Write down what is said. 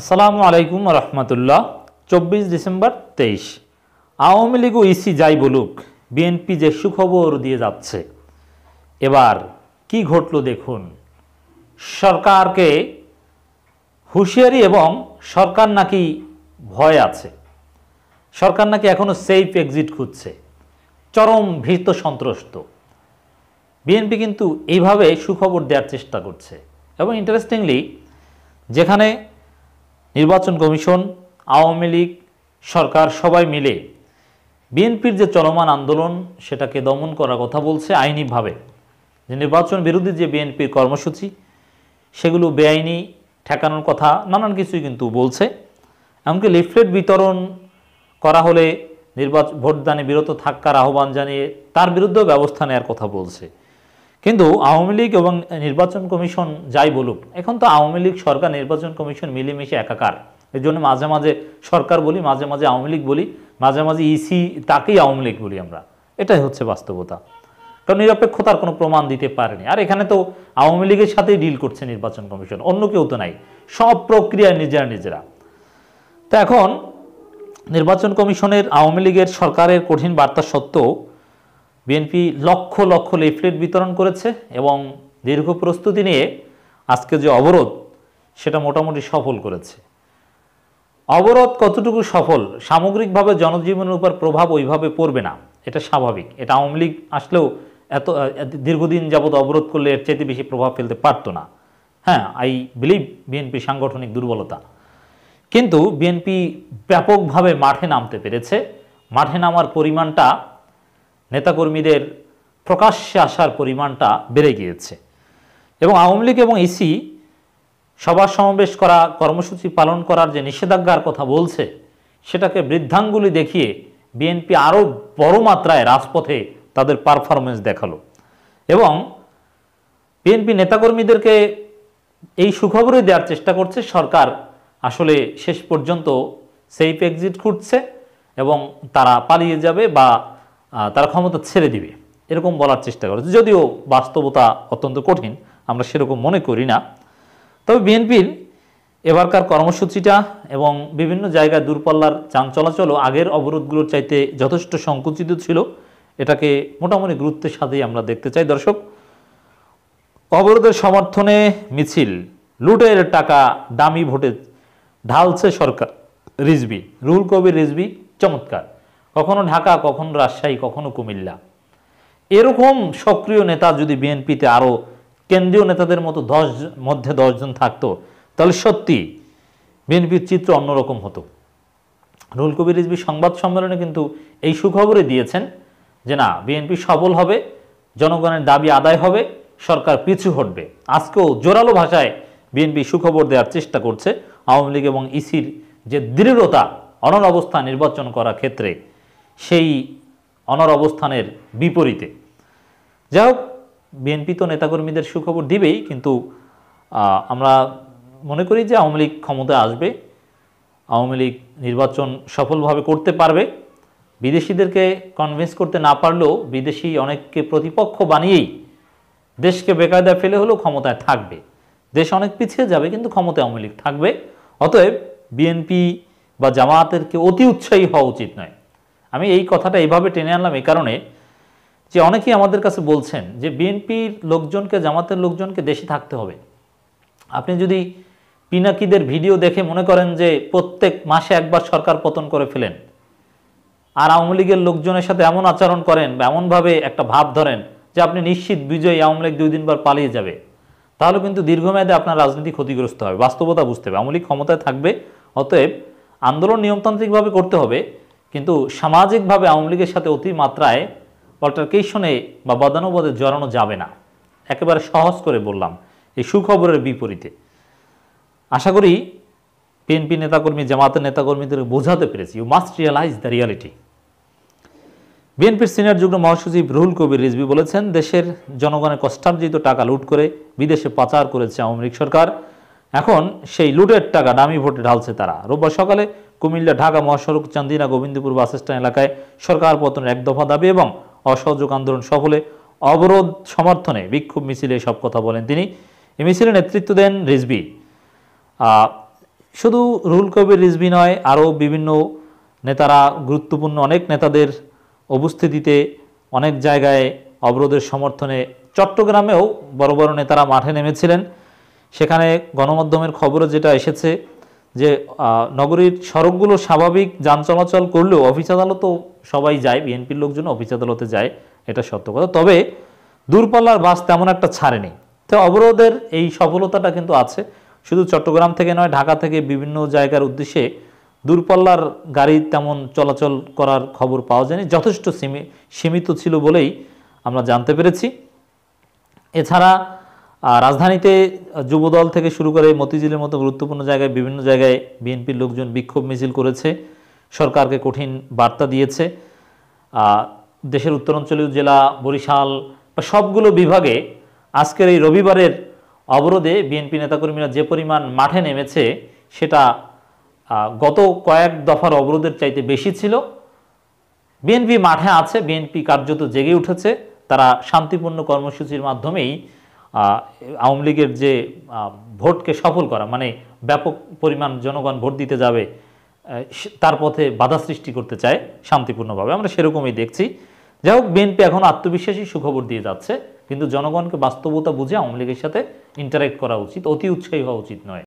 আসসালামু আলাইকুম রহমতুল্লাহ চব্বিশ ডিসেম্বর তেইশ আওয়ামী লীগ ও ইসি যাই বলুক বিএনপি যে সুখবর দিয়ে যাচ্ছে এবার কি ঘটল দেখুন সরকারকে হুঁশিয়ারি এবং সরকার নাকি ভয় আছে সরকার নাকি এখনও সেফ এক্সিট খুঁজছে চরম ভীত সন্ত্রস্ত বিএনপি কিন্তু এইভাবে সুখবর দেওয়ার চেষ্টা করছে এবং ইন্টারেস্টিংলি যেখানে নির্বাচন কমিশন আওয়ামী লীগ সরকার সবাই মিলে বিএনপির যে চলমান আন্দোলন সেটাকে দমন করার কথা বলছে আইনিভাবে যে নির্বাচন বিরোধী যে বিএনপির কর্মসূচি সেগুলো বেআইনি ঠেকানোর কথা নানান কিছুই কিন্তু বলছে এমনকি লিফলেট বিতরণ করা হলে নির্বাচন ভোটদানে বিরত থাকার আহ্বান জানিয়ে তার বিরুদ্ধেও ব্যবস্থা নেওয়ার কথা বলছে কিন্তু আওয়ামী লীগ এবং নির্বাচন কমিশন যাই বলুক এখন তো আওয়ামী লীগ সরকার নির্বাচন কমিশন মিলেমিশে একাকার এর জন্য মাঝে মাঝে সরকার বলি মাঝে মাঝে আওয়ামী লীগ বলি মাঝে মাঝে ইসি e তাকেই আওয়ামী লীগ বলি আমরা এটাই হচ্ছে বাস্তবতা কারণ নিরপেক্ষতার কোনো প্রমাণ দিতে পারেনি আর এখানে তো আওয়ামী লীগের সাথেই ডিল করছে নির্বাচন কমিশন অন্য কেউ তো নাই সব প্রক্রিয়ায় নিজেরা নিজেরা তো এখন নির্বাচন কমিশনের আওয়ামী লীগের সরকারের কঠিন বার্তা সত্ত্বেও বিএনপি লক্ষ লক্ষ লিফলেট বিতরণ করেছে এবং দীর্ঘ প্রস্তুতি নিয়ে আজকে যে অবরোধ সেটা মোটামুটি সফল করেছে অবরোধ কতটুকু সফল সামগ্রিকভাবে জনজীবনের উপর প্রভাব ওইভাবে পড়বে না এটা স্বাভাবিক এটা আওয়ামী লীগ আসলেও এত দীর্ঘদিন যাবৎ অবরোধ করলে এর চাইতে বেশি প্রভাব ফেলতে পারতো না হ্যাঁ আই বিলিভ বিএনপি সাংগঠনিক দুর্বলতা কিন্তু বিএনপি ব্যাপকভাবে মাঠে নামতে পেরেছে মাঠে নামার পরিমাণটা নেতাকর্মীদের প্রকাশ্যে আসার পরিমাণটা বেড়ে গিয়েছে এবং আওয়ামী লীগ এবং ইসি e সভা সমাবেশ করা কর্মসূচি পালন করার যে নিষেধাজ্ঞার কথা বলছে সেটাকে বৃদ্ধাঙ্গুলি দেখিয়ে বিএনপি আরও বড় মাত্রায় রাজপথে তাদের পারফরমেন্স দেখালো এবং বিএনপি নেতাকর্মীদেরকে এই সুখবরই দেওয়ার চেষ্টা করছে সরকার আসলে শেষ পর্যন্ত সেইফ এক্সিট খুঁজছে এবং তারা পালিয়ে যাবে বা তারা ক্ষমতা ছেড়ে দিবে এরকম বলার চেষ্টা করে যদিও বাস্তবতা অত্যন্ত কঠিন আমরা সেরকম মনে করি না তবে বিএনপির এবারকার কর্মসূচিটা এবং বিভিন্ন জায়গায় দূরপাল্লার যান চলাচলও আগের অবরোধগুলোর চাইতে যথেষ্ট সংকুচিত ছিল এটাকে মোটামুটি গুরুত্বের সাথেই আমরা দেখতে চাই দর্শক অবরোধের সমর্থনে মিছিল লুটের টাকা দামি ভোটে ঢালছে সরকার রিজবি রুহুল কবির রিজবি চমৎকার কখনো ঢাকা কখনো রাজশাহী কখনো কুমিল্লা এরকম সক্রিয় নেতা যদি বিএনপিতে আরও কেন্দ্রীয় নেতাদের মতো দশ মধ্যে দশজন থাকতো তাহলে সত্যি বিএনপির চিত্র অন্যরকম হতো রুল কবির রিজবি সংবাদ সম্মেলনে কিন্তু এই সুখবরে দিয়েছেন যে না বিএনপি সবল হবে জনগণের দাবি আদায় হবে সরকার পিছু হটবে আজকেও জোরালো ভাষায় বিএনপি সুখবর দেওয়ার চেষ্টা করছে আওয়ামী লীগ এবং ইসির যে দৃঢ়তা অনল অবস্থা নির্বাচন করার ক্ষেত্রে সেই অনর অবস্থানের বিপরীতে যাই হোক বিএনপি তো নেতাকর্মীদের সুখবর দিবেই কিন্তু আমরা মনে করি যে আওয়ামী লীগ ক্ষমতা আসবে আওয়ামী লীগ নির্বাচন সফলভাবে করতে পারবে বিদেশিদেরকে কনভিন্স করতে না পারলেও বিদেশি অনেককে প্রতিপক্ষ বানিয়েই দেশকে বেকায়দায় ফেলে হলেও ক্ষমতায় থাকবে দেশ অনেক পিছিয়ে যাবে কিন্তু ক্ষমতায় আওয়ামী লীগ থাকবে অতএব বিএনপি বা জামায়াতেরকে অতি উৎসাহী হওয়া উচিত নয় আমি এই কথাটা এইভাবে টেনে আনলাম এই কারণে যে অনেকেই আমাদের কাছে বলছেন যে বিএনপির লোকজনকে জামাতের লোকজনকে দেশে থাকতে হবে আপনি যদি পিনাকিদের ভিডিও দেখে মনে করেন যে প্রত্যেক মাসে একবার সরকার পতন করে ফেলেন আর আওয়ামী লীগের লোকজনের সাথে এমন আচরণ করেন বা এমনভাবে একটা ভাব ধরেন যে আপনি নিশ্চিত বিজয়ী আওয়ামী লীগ দুই দিনবার পালিয়ে যাবে তাহলে কিন্তু দীর্ঘমেয়াদে আপনার রাজনীতি ক্ষতিগ্রস্ত হবে বাস্তবতা বুঝতে হবে আওয়ামী লীগ ক্ষমতায় থাকবে অতএব আন্দোলন নিয়মতান্ত্রিকভাবে করতে হবে কিন্তু সামাজিকভাবে আওয়ামী লীগের সাথে অতিমাত্রায় অল্টারকেশনে বা বদানুবাদে জড়ানো যাবে না একেবারে সহজ করে বললাম এই সুখবরের বিপরীতে আশা করি পিএনপি নেতাকর্মী জামাতের নেতাকর্মীদের বোঝাতে পেরেছি you must realise the reality বিএনপির সিনিয়র যুগ্ম মহাসচিব রুহুল কবির রিজবি বলেছেন দেশের জনগণের কষ্টার্জিত টাকা লুট করে বিদেশে পাচার করেছে আওয়ামী লীগ সরকার এখন সেই লুটের টাকা দামি ভোটে ঢালছে তারা রোববার সকালে কুমিল্লা ঢাকা মহাসড়ক চান্দিনা গোবিন্দপুর বাসস্ট্যান্ড এলাকায় সরকার পতনের এক দফা দাবি এবং অসহযোগ আন্দোলন সফলে অবরোধ সমর্থনে বিক্ষোভ মিছিলে সব কথা বলেন তিনি এ মিছিলে নেতৃত্ব দেন রিজবি শুধু রুহুল কবির রিজবি নয় আরও বিভিন্ন নেতারা গুরুত্বপূর্ণ অনেক নেতাদের উপস্থিতিতে অনেক জায়গায় অবরোধের সমর্থনে চট্টগ্রামেও বড় বড় নেতারা মাঠে নেমেছিলেন সেখানে গণমাধ্যমের খবরও যেটা এসেছে যে নগরীর সড়কগুলো স্বাভাবিক যান চলাচল করলেও অফিস আদালতও সবাই যায় বিএনপির লোকজন অফিস আদালতে যায় এটা সত্য কথা তবে দূরপাল্লার বাস তেমন একটা ছাড়েনি তো অবরোধের এই সফলতাটা কিন্তু আছে শুধু চট্টগ্রাম থেকে নয় ঢাকা থেকে বিভিন্ন জায়গার উদ্দেশ্যে দূরপাল্লার গাড়ি তেমন চলাচল করার খবর পাওয়া যায়নি যথেষ্ট সীমিত ছিল বলেই আমরা জানতে পেরেছি এছাড়া রাজধানীতে যুবদল থেকে শুরু করে মতিঝিলের মতো গুরুত্বপূর্ণ জায়গায় বিভিন্ন জায়গায় বিএনপির লোকজন বিক্ষোভ মিছিল করেছে সরকারকে কঠিন বার্তা দিয়েছে দেশের উত্তরাঞ্চলীয় জেলা বরিশাল বা সবগুলো বিভাগে আজকের এই রবিবারের অবরোধে বিএনপি নেতাকর্মীরা যে পরিমাণ মাঠে নেমেছে সেটা গত কয়েক দফার অবরোধের চাইতে বেশি ছিল বিএনপি মাঠে আছে বিএনপি কার্যত জেগে উঠেছে তারা শান্তিপূর্ণ কর্মসূচির মাধ্যমেই আওয়ামী লীগের যে ভোটকে সফল করা মানে ব্যাপক পরিমাণ জনগণ ভোট দিতে যাবে তার পথে বাধা সৃষ্টি করতে চায় শান্তিপূর্ণভাবে আমরা সেরকমই দেখছি যাই হোক বিএনপি এখন আত্মবিশ্বাসী সুখবর দিয়ে যাচ্ছে কিন্তু জনগণকে বাস্তবতা বুঝে আওয়ামী লীগের সাথে ইন্টারাক্ট করা উচিত অতি উৎসাহী হওয়া উচিত নয়